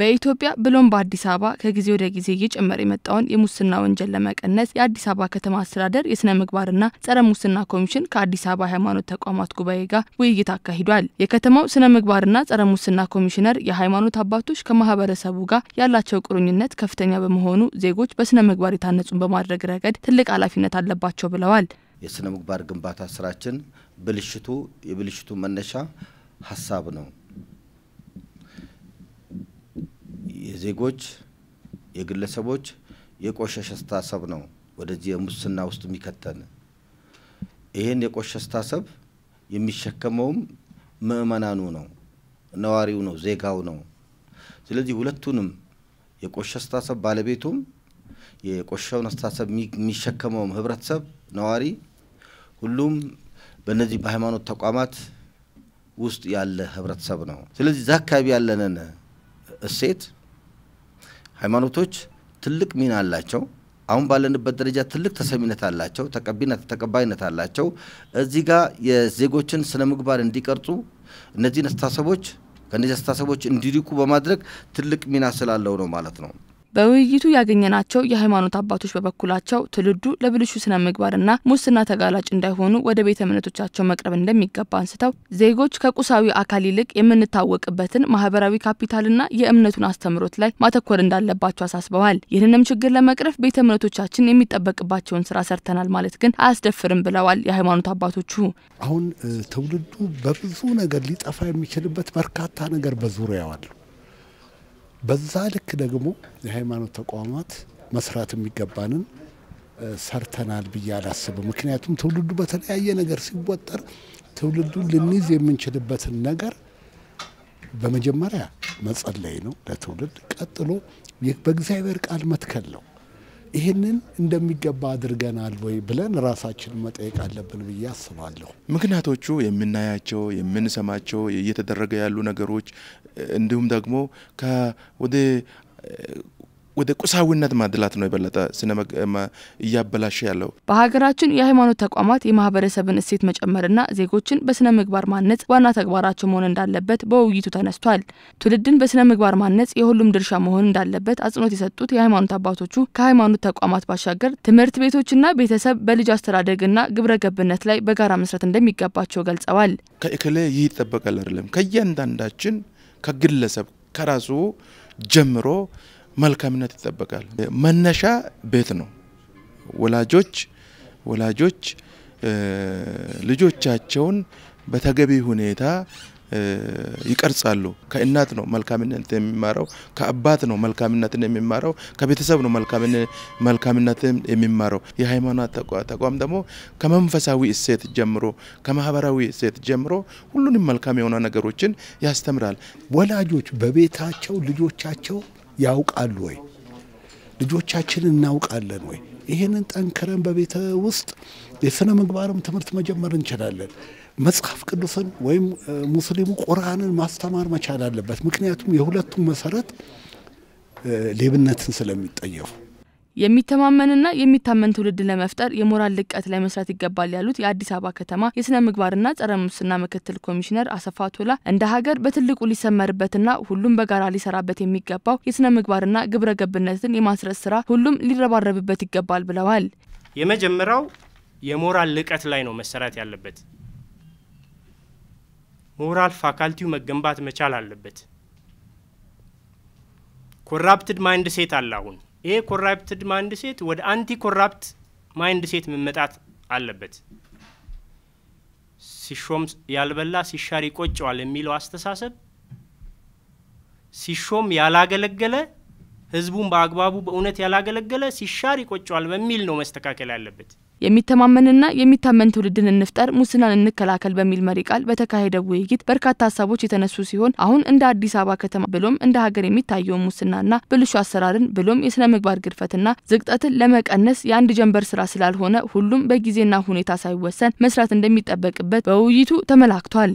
በኢትዮጵያ ብሎም በአዲስ አበባ ከጊዜ ወደ ጊዜ እየጨመረ የመጣውን የሙስና ወንጀል ለመቀነስ የአዲስ አበባ ከተማ አስተዳደር የስነ ምግባርና ጸረ ሙስና ኮሚሽን ከአዲስ አበባ ሃይማኖት ተቋማት ጉባኤ ጋር ውይይት አካሂዷል። የከተማው ስነ ምግባርና ጸረ ሙስና ኮሚሽነር የሃይማኖት አባቶች ከማህበረሰቡ ጋር ያላቸው ቁርኝነት ከፍተኛ በመሆኑ ዜጎች በስነ ምግባር የታነጹን በማድረግ ረገድ ትልቅ ኃላፊነት አለባቸው ብለዋል። የስነ ምግባር ግንባታ ስራችን ብልሽቱ የብልሽቱ መነሻ ሀሳብ ነው። የዜጎች፣ የግለሰቦች የቆሸሽ አስተሳሰብ ነው ወደዚህ የሙስና ውስጥ የሚከተን። ይህን የቆሸሽ አስተሳሰብ የሚሸከመውም ምዕመናኑ ነው፣ ነዋሪው ነው፣ ዜጋው ነው። ስለዚህ ሁለቱንም የቆሸ አስተሳሰብ ባለቤቱም የቆሸውን አስተሳሰብ የሚሸከመውም ህብረተሰብ ነዋሪ፣ ሁሉም በእነዚህ በሃይማኖት ተቋማት ውስጥ ያለ ህብረተሰብ ነው። ስለዚህ እዛ አካባቢ ያለንን እሴት ሃይማኖቶች ትልቅ ሚና አላቸው። አሁን ባለንበት ደረጃ ትልቅ ተሰሚነት አላቸው፣ ተቀባይነት አላቸው። እዚህ ጋር የዜጎችን ስነ ምግባር እንዲቀርጹ እነዚህን አስተሳሰቦች ከእነዚህ አስተሳሰቦች እንዲርቁ በማድረግ ትልቅ ሚና ስላለው ነው ማለት ነው። በውይይቱ ያገኘናቸው የሃይማኖት አባቶች በበኩላቸው ትውልዱ ለብልሹ ስነ ምግባርና ሙስና ተጋላጭ እንዳይሆኑ ወደ ቤተ እምነቶቻቸው መቅረብ እንደሚገባ አንስተው ዜጎች ከቁሳዊ አካል ይልቅ የምንታወቅበትን ማህበራዊ ካፒታልና የእምነቱን አስተምሮት ላይ ማተኮር እንዳለባቸው አሳስበዋል። ይህንንም ችግር ለመቅረፍ ቤተ እምነቶቻችን የሚጠበቅባቸውን ስራ ሰርተናል ማለት ግን አያስደፍርም ብለዋል የሃይማኖት አባቶቹ። አሁን ትውልዱ በብዙ ነገር ሊጠፋ የሚችልበት በርካታ ነገር በዙሪያው አለ። በዛ ልክ ደግሞ የሃይማኖት ተቋማት መስራት የሚገባንን ሰርተናል ብዬ አላስብም። ምክንያቱም ትውልዱ በተለያየ ነገር ሲወጠር ትውልዱን ልንይዝ የምንችልበትን ነገር በመጀመሪያ መጸለይ ነው ለትውልድ ቀጥሎ በእግዚአብሔር ቃል መትከል ነው። ይህንን እንደሚገባ አድርገናል ወይ ብለን ራሳችን መጠየቅ አለብን ብዬ አስባለሁ። ምክንያቶቹ የምናያቸው፣ የምንሰማቸው፣ እየተደረገ ያሉ ነገሮች እንዲሁም ደግሞ ከወደ ወደ ቁሳዊነት ማድላት ነው የበለጠ ስነ እያበላሸ ያለው። በሀገራችን የሃይማኖት ተቋማት የማህበረሰብን እሴት መጨመርና ዜጎችን በስነ ምግባር ማነጽ ዋና ተግባራቸው መሆን እንዳለበት በውይይቱ ተነስቷል። ትውልድን በስነ ምግባር ማነጽ የሁሉም ድርሻ መሆን እንዳለበት አጽንኦት የሰጡት የሃይማኖት አባቶቹ ከሃይማኖት ተቋማት ባሻገር ትምህርት ቤቶችና ቤተሰብ በልጅ አስተዳደግና ግብረ ገብነት ላይ በጋራ መስራት እንደሚገባቸው ገልጸዋል። ከእክሌ ይህ ይጠበቃል አይደለም ከእያንዳንዳችን ከግለሰብ ከራሱ ጀምሮ መልካምነት ይጠበቃል። መነሻ ቤት ነው። ወላጆች ወላጆች ልጆቻቸውን በተገቢ ሁኔታ ይቀርጻሉ። ከእናት ነው መልካምነት የሚማረው፣ ከአባት ነው መልካምነትን የሚማረው፣ ከቤተሰብ ነው መልካምነትን የሚማረው። የሃይማኖት ተቋም ደግሞ ከመንፈሳዊ እሴት ጀምሮ ከማህበራዊ እሴት ጀምሮ ሁሉንም መልካም የሆነ ነገሮችን ያስተምራል። ወላጆች በቤታቸው ልጆቻቸው ያውቃሉ ወይ? ልጆቻችን እናውቃለን ወይ? ይህንን ጠንክረን በቤተ ውስጥ የሥነ ምግባርም ትምህርት መጀመር እንችላለን። መጽሐፍ ቅዱስን ወይም ሙስሊሙ ቁርአንን ማስተማር መቻል አለበት። ምክንያቱም የሁለቱም መሰረት ሌብነትን ስለሚጠየፉ የሚተማመንና የሚታመን ትውልድ ለመፍጠር የሞራል ልቀት ላይ መስራት ይገባል ያሉት የአዲስ አበባ ከተማ የስነ ምግባርና ጸረ ሙስና ምክትል ኮሚሽነር አሰፋ ቶላ እንደ ሀገር በትልቁ ሊሰመርበትና ሁሉም በጋራ ሊሰራበት የሚገባው የስነ ምግባርና ግብረ ገብነትን የማስረጽ ስራ ሁሉም ሊረባረብበት ይገባል ብለዋል። የመጀመሪያው የሞራል ልቀት ላይ ነው መሰራት ያለበት። ሞራል ፋካልቲው መገንባት መቻል አለበት። ኮራፕትድ ማይንድ ሴት አለ አሁን ይሄ ኮራፕትድ ማይንድ ሴት ወደ አንቲ ኮራፕት ማይንድ ሴት መመጣት አለበት። ሲሾም ያልበላ ሲሻር ይቆጨዋል የሚለው አስተሳሰብ ሲሾም ያላገለገለ ህዝቡን በአግባቡ በእውነት ያላገለገለ ሲሻር ይቆጨዋል በሚል ነው መስተካከል ያለበት። የሚተማመንና የሚታመን ትውልድን እንፍጠር፣ ሙስናን እንከላከል በሚል መሪ ቃል በተካሄደ ውይይት በርካታ ሀሳቦች የተነሱ ሲሆን አሁን እንደ አዲስ አበባ ከተማ ብሎም እንደ ሀገር የሚታየውን ሙስናና ብልሹ አሰራርን ብሎም የስነ ምግባር ግድፈትና ዝቅጠትን ለመቀነስ የአንድ ጀንበር ስራ ስላልሆነ ሁሉም በጊዜና ሁኔታ ሳይወሰን መስራት እንደሚጠበቅበት በውይይቱ ተመላክቷል።